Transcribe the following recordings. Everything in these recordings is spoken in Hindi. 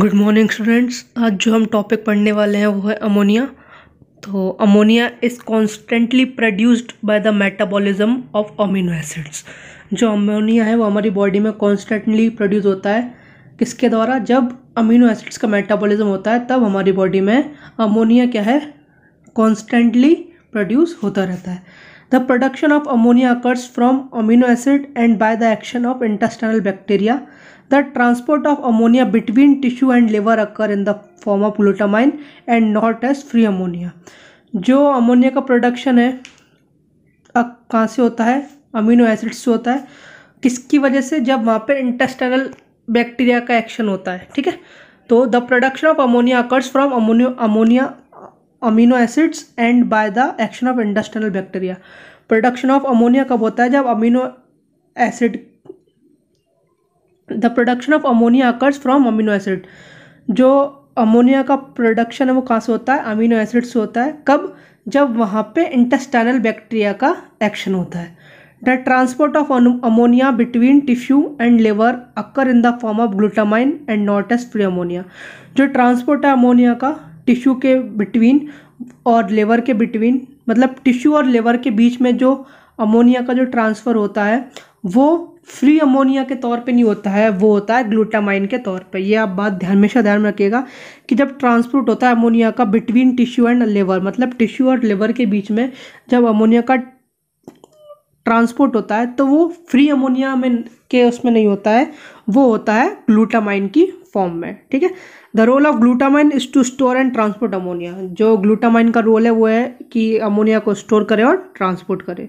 गुड मॉर्निंग स्टूडेंट्स आज जो हम टॉपिक पढ़ने वाले हैं वो है अमोनिया तो ammonia is constantly produced by the metabolism of amino acids जो अमोनिया है वो हमारी बॉडी में कॉन्स्टेंटली प्रोड्यूस होता है किसके द्वारा जब अमीनो एसिड्स का मेटाबॉलिज्म होता है तब हमारी बॉडी में अमोनिया क्या है कॉन्स्टेंटली प्रोड्यूस होता रहता है the production of ammonia occurs from amino acid and by the action of intestinal bacteria the transport of ammonia between tissue and liver occur in the form of glutamine and not as free ammonia जो अमोनिया का प्रोडक्शन है कहाँ से होता है अमीनो एसिड से होता है किसकी वजह से जब वहाँ पर इंटेस्टाइनल बैक्टीरिया का एक्शन होता है ठीक है तो the production of ammonia occurs from ammonia ammonia amino acids and by the action of intestinal bacteria production of ammonia कब होता है जब amino acid the production of ammonia occurs from amino acid जो अमोनिया का प्रोडक्शन है वो कहाँ से होता है अमीनो एसिड से होता है कब जब वहाँ पे इंटेस्टाइनल बैक्टीरिया का एक्शन होता है the transport of ammonia between tissue and liver occur in the form of glutamine and not as free ammonia जो ट्रांसपोर्ट है अमोनिया का टिश्यू के बिटवीन और लेवर के बिटवीन मतलब टिश्यू और लेवर के बीच में जो अमोनिया का जो ट्रांसफ़र होता है वो फ्री अमोनिया के तौर पे नहीं होता है वो होता है ग्लूटामाइन के तौर पे ये आप बात ध्यान हमेशा ध्यान में रखिएगा कि जब ट्रांसपोर्ट होता है अमोनिया का बिटवीन टिश्यू एंड लेवर मतलब टिश्यू और लेवर के बीच में जब अमोनिया का ट्रांसपोर्ट होता है तो वो फ्री अमोनिया में के उसमें नहीं होता है वो होता है ग्लूटामाइन की फॉर्म में ठीक है the role of glutamine is to store and transport ammonia जो ग्लूटामाइन का रोल है वो है कि अमोनिया को स्टोर करे और ट्रांसपोर्ट करे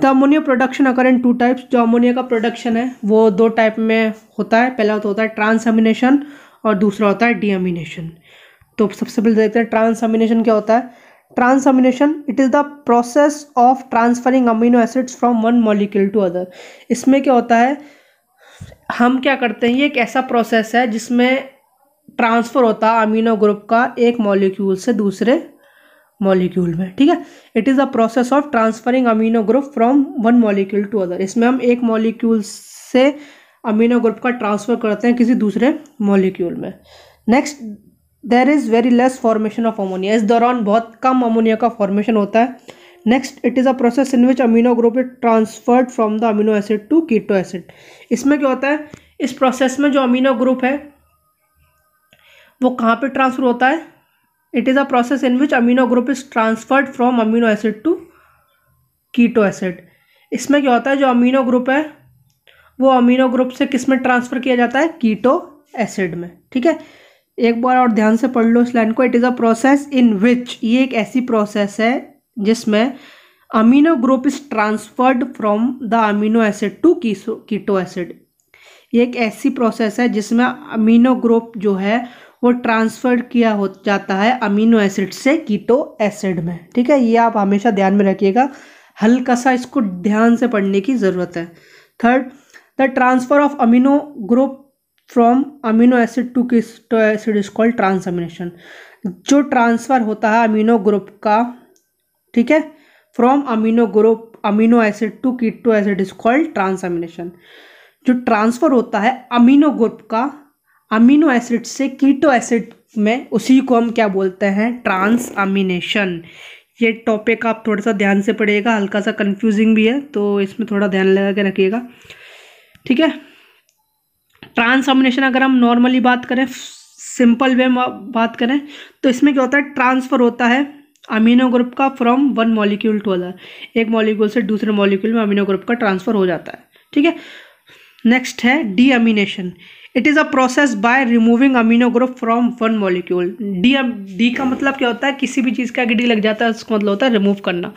the ammonia production occur in two types जो अमोनिया का प्रोडक्शन है वो दो टाइप में होता है पहला तो होता है ट्रांसअमिनेशन और दूसरा होता है डीअमिनेशन तो सबसे पहले देखते हैं ट्रांसअमिनेशन क्या होता है transamination it is the process of transferring amino acids from one molecule to other इसमें क्या होता है हम क्या करते हैं ये एक ऐसा प्रोसेस है जिसमें ट्रांसफ़र होता है अमीनो ग्रुप का एक मॉलिक्यूल से दूसरे मॉलिक्यूल में ठीक है it is a process of transferring amino group from one molecule to other इसमें हम एक मॉलिक्यूल से अमीनो ग्रुप का ट्रांसफर करते हैं किसी दूसरे मॉलिक्यूल में next there is very less formation of ammonia इस दौरान बहुत कम अमोनिया का फॉर्मेशन होता है next it is a process in which amino group is transferred from the amino acid to keto acid इसमें क्या होता है इस प्रोसेस में जो अमीनो ग्रुप है वो कहाँ पे ट्रांसफर होता है It is a process in which amino group is transferred from amino acid to keto acid इसमें क्या होता है जो अमीनो ग्रुप है वो अमीनो ग्रुप से किस में ट्रांसफ़र किया जाता है कीटो एसिड में ठीक है एक बार और ध्यान से पढ़ लो इस लाइन को it is a process in which ये एक ऐसी प्रोसेस है जिसमें amino group is transferred from the amino acid to keto acid ये एक ऐसी प्रोसेस है जिसमें अमीनो ग्रुप जो है वो ट्रांसफर किया हो जाता है अमीनो एसिड से कीटो एसिड में ठीक है ये आप हमेशा ध्यान में रखिएगा हल्का सा इसको ध्यान से पढ़ने की ज़रूरत है third the transfer of amino group from amino acid to keto acid is called transamination जो ट्रांसफ़र होता है अमीनो ग्रुप का ठीक है from amino group amino acid to keto acid is called transamination जो ट्रांसफ़र होता है अमीनो ग्रुप का अमीनो एसिड से कीटो एसिड में उसी को हम क्या बोलते हैं ट्रांस अमीनेशन ये टॉपिक आप थोड़ा सा ध्यान से पढ़िएगा हल्का सा कंफ्यूजिंग भी है तो इसमें थोड़ा ध्यान लगा के रखिएगा ठीक है ट्रांस अमिनेशन अगर हम नॉर्मली बात करें सिंपल वे में बात करें तो इसमें क्या होता है ट्रांसफ़र होता है अमीनो ग्रुप का from one molecule to other एक मॉलिक्यूल से दूसरे मॉलिक्यूल में अमीनो ग्रुप का ट्रांसफ़र हो जाता है ठीक है नेक्स्ट है deamination it is a process by removing amino group from one molecule D D का मतलब क्या होता है किसी भी चीज़ का डी लग जाता है उसका मतलब होता है रिमूव करना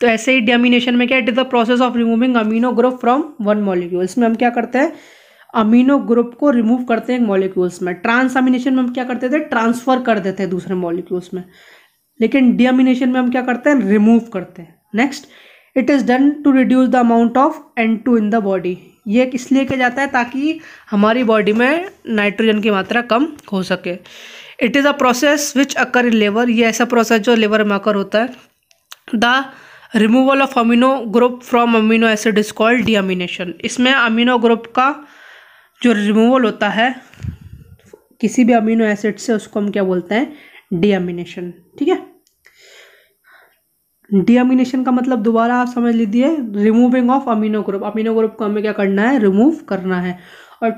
तो ऐसे ही डेमिनेशन में क्या it is the process of removing amino group from one molecule इसमें हम क्या करते हैं अमीनो ग्रुप को रिमूव करते हैं मॉलिक्यूल्स में ट्रांसअमिनेशन में हम क्या करते थे ट्रांसफ़र कर देते हैं दूसरे मॉलिक्यूल्स में लेकिन डियामिनेशन में हम क्या करते हैं रिमूव करते हैं next it is done to reduce the amount of N two in the body ये किस लिए किया जाता है ताकि हमारी बॉडी में नाइट्रोजन की मात्रा कम हो सके it is a process which occur in लेबर ये ऐसा प्रोसेस जो लेबर में अकर होता है the removal of amino group from amino acid is called deamination इसमें अमीनो ग्रुप का जो रिमूवल होता है किसी भी अमीनो एसिड से उसको हम क्या बोलते हैं डीअमिनेशन ठीक है डीअमिनेशन का मतलब दोबारा आप समझ लीजिए removing of amino group amino group को हमें क्या करना है रिमूव करना है और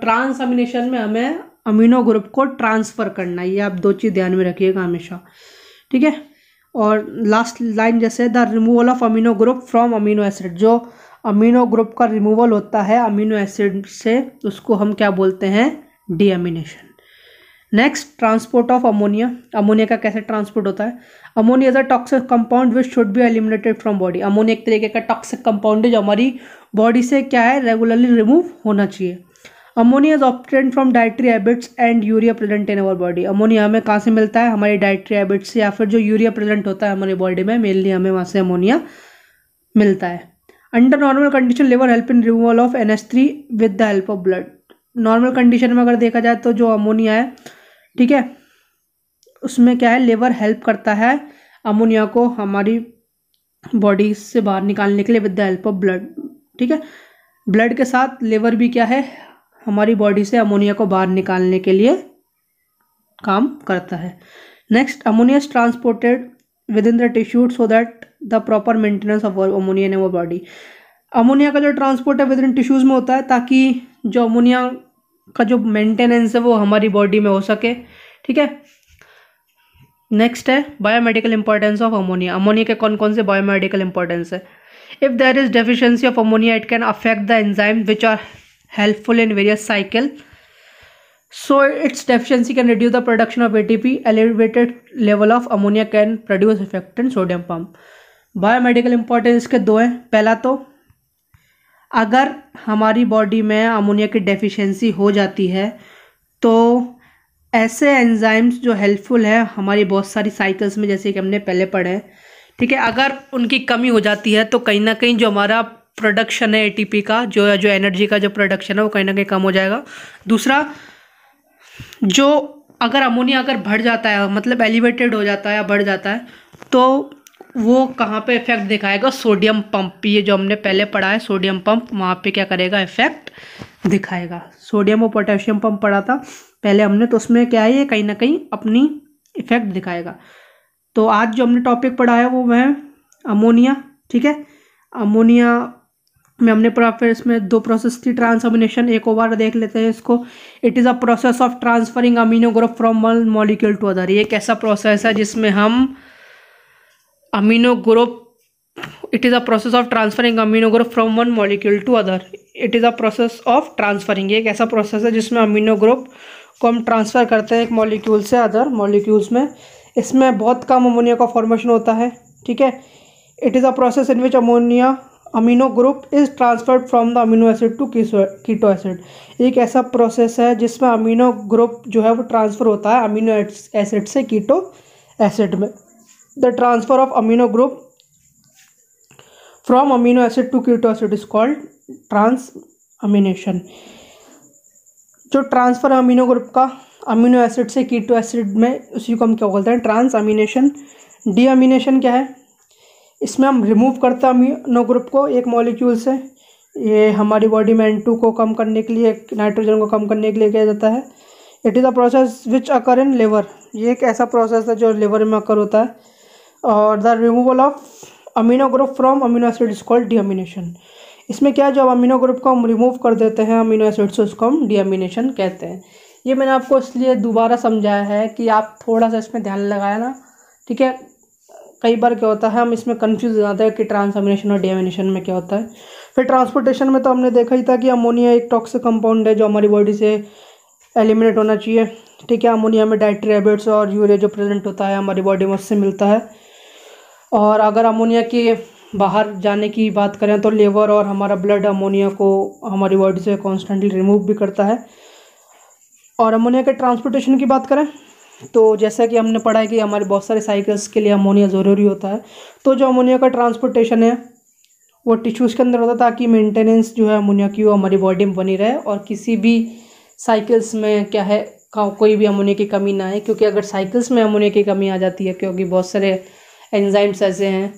अमिनेशन में हमें अमीनो ग्रुप को ट्रांसफ़र करना है ये आप दो चीज़ ध्यान में रखिएगा हमेशा ठीक है और लास्ट लाइन जैसे the removal of amino group from amino acid जो अमीनो ग्रुप का रिमूवल होता है अमीनो एसिड से उसको हम क्या बोलते हैं deamination next transport of ammonia ammonia का कैसे ट्रांसपोर्ट होता है ammonia is a toxic compound which should be eliminated from body ammonia एक तरीके का टॉक्सिक कंपाउंड है जो हमारी बॉडी से क्या है रेगुलरली रिमूव होना चाहिए ammonia is obtain from dietary habits and urea present in our body ammonia हमें कहाँ से मिलता है हमारी डायट्री हैबिट्स या फिर जो यूरिया प्रेजेंट होता है हमारे बॉडी में मेनली हमें वहाँ से अमोनिया मिलता है under normal condition liver help in removal of N S three with the help of blood normal condition में अगर देखा जाए तो जो अमोनिया है ठीक है उसमें क्या है लेबर हेल्प करता है अमोनिया को हमारी बॉडी से बाहर निकालने के लिए with the help of blood ठीक है ब्लड के साथ लेबर भी क्या है हमारी बॉडी से अमोनिया को बाहर निकालने के लिए काम करता है next ammonia transported within the tissue so that the proper maintenance of ammonia in our body ammonia का जो ट्रांसपोर्ट है विद इन टिश्यूज़ में होता है ताकि जो अमोनिया का जो मेंटेनेंस है वो हमारी बॉडी में हो सके ठीक है नेक्स्ट है biomedical importance of ammonia ammonia के कौन कौन से बायोमेडिकल इंपॉर्टेंस है if there is deficiency of ammonia it can affect the enzyme which are helpful in various cycle so so its deficiency can reduce the production of elevated level of ammonia can produce effect in sodium pump biomedical importance के दो हैं पहला तो अगर हमारी बॉडी में अमोनिया की डेफिशिएंसी हो जाती है तो ऐसे एंजाइम्स जो हेल्पफुल है हमारी बहुत सारी साइकिल्स में जैसे कि हमने पहले पढ़े ठीक है अगर उनकी कमी हो जाती है तो कहीं ना कहीं जो हमारा प्रोडक्शन है एटीपी का जो जो एनर्जी का जो प्रोडक्शन है वो कहीं ना कहीं कम हो जाएगा दूसरा जो अगर अमोनिया अगर बढ़ जाता है मतलब एलिवेटेड हो जाता है या बढ़ जाता है तो वो कहाँ पे इफेक्ट दिखाएगा सोडियम पंप ये जो हमने पहले पढ़ा है सोडियम पंप वहाँ पे क्या करेगा इफेक्ट दिखाएगा सोडियम और पोटेशियम पंप पढ़ा था पहले हमने तो उसमें क्या है ये कहीं ना कहीं अपनी इफेक्ट दिखाएगा तो आज जो हमने टॉपिक पढ़ा है वो है अमोनिया ठीक है अमोनिया में हमने पढ़ा फिर इसमें दो प्रोसेस थी ट्रांसअमिनेशन एक ओवर देख लेते हैं इसको it is a process of transferring amino group from one molecule to other ये एक ऐसा प्रोसेस है जिसमें हम amino group it is a process of transferring amino group from one molecule to other it is a process of transferring एक ऐसा प्रोसेस है जिसमें अमीनो ग्रुप को हम ट्रांसफ़र करते हैं एक मॉलिक्यूल से अदर मॉलिक्यूल्स में इसमें बहुत कम अमोनिया का फॉर्मेशन होता है ठीक है it is a process in which ammonia amino group is transferred from the amino acid to keto acid एक ऐसा प्रोसेस है जिसमें अमीनो ग्रुप जो है वो ट्रांसफ़र होता है अमीनो एसिड से कीटो एसिड में the transfer of amino group from amino acid to keto acid is called transamination जो ट्रांसफ़र अमीनो ग्रुप का अमीनो एसिड से कीटो एसिड में उसी को हम क्या बोलते हैं ट्रांस अमीनेशन डी अमीनेशन क्या है इसमें हम रिमूव करते हैं अमीनो ग्रुप को एक मॉलिक्यूल से ये हमारी बॉडी में एन को कम करने के लिए नाइट्रोजन को कम करने के लिए किया जाता है it is a process which occur in liver ये एक ऐसा प्रोसेस है जो लिवर में अकर होता है और the removal of amino group from amino acid is called deamination इसमें क्या जब अमीनो ग्रुप को हम रिमूव कर देते हैं अमीनो एसिड से उसको हम डीअमिनेशन कहते हैं ये मैंने आपको इसलिए दोबारा समझाया है कि आप थोड़ा सा इसमें ध्यान लगाए ना ठीक है कई बार क्या होता है हम इसमें कन्फ्यूज हो जाते हैं कि ट्रांसमिनेशन और डिमिनेशन में क्या होता है फिर ट्रांसपोर्टेशन में तो हमने देखा ही था कि अमोनिया एक टॉक्सिक कंपाउंड है जो हमारी बॉडी से एलिमिनेट होना चाहिए ठीक है अमोनिया में डाइट्री हैबिट्स और यूरिया जो प्रेजेंट होता है हमारी बॉडी में उससे मिलता है और अगर अमोनिया के बाहर जाने की बात करें तो लेवर और हमारा ब्लड अमोनिया को हमारी बॉडी से कॉन्स्टेंटली रिमूव भी करता है और अमोनिया के ट्रांसपोर्टेशन की बात करें तो जैसा कि हमने पढ़ा है कि हमारे बहुत सारे साइकिल्स के लिए अमोनिया ज़रूरी होता है तो जो अमोनिया का ट्रांसपोर्टेशन है वो टिश्यूज़ के अंदर होता है ताकि मेंटेनेंस जो है अमोनिया की वो हमारी बॉडी में बनी रहे और किसी भी साइकिल्स में क्या है कोई भी अमोनिया की कमी ना आए क्योंकि अगर साइकिल्स में अमोनिया की कमी आ जाती है क्योंकि बहुत सारे एंजाइम्स ऐसे हैं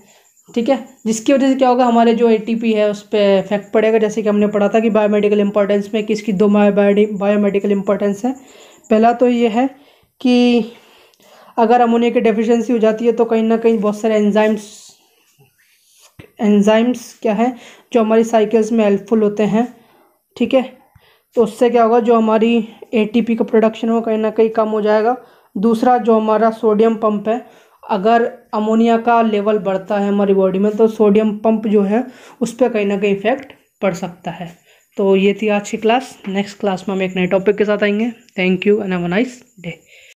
ठीक है जिसकी वजह से क्या होगा हमारे जो एटीपी है उस पर इफेक्ट पड़ेगा जैसे कि हमने पढ़ा था कि बायोमेडिकल इंपॉर्टेंस में किसकी दो बायोमेडिकल इंपॉर्टेंस है पहला तो ये है कि अगर अमोनिया की डेफिशिएंसी हो जाती है तो कहीं ना कहीं बहुत सारे एंजाइम्स एंजाइम्स क्या है जो हमारी साइकिल्स में हेल्पफुल होते हैं ठीक है तो उससे क्या होगा जो हमारी एटीपी का प्रोडक्शन हो कहीं ना कहीं कम हो जाएगा दूसरा जो हमारा सोडियम पंप है अगर अमोनिया का लेवल बढ़ता है हमारी बॉडी में तो सोडियम पंप जो है उस पर कहीं ना कहीं इफेक्ट पड़ सकता है तो ये थी आज की क्लास नेक्स्ट क्लास में हम एक नए टॉपिक के साथ आएंगे thank you and have a nice day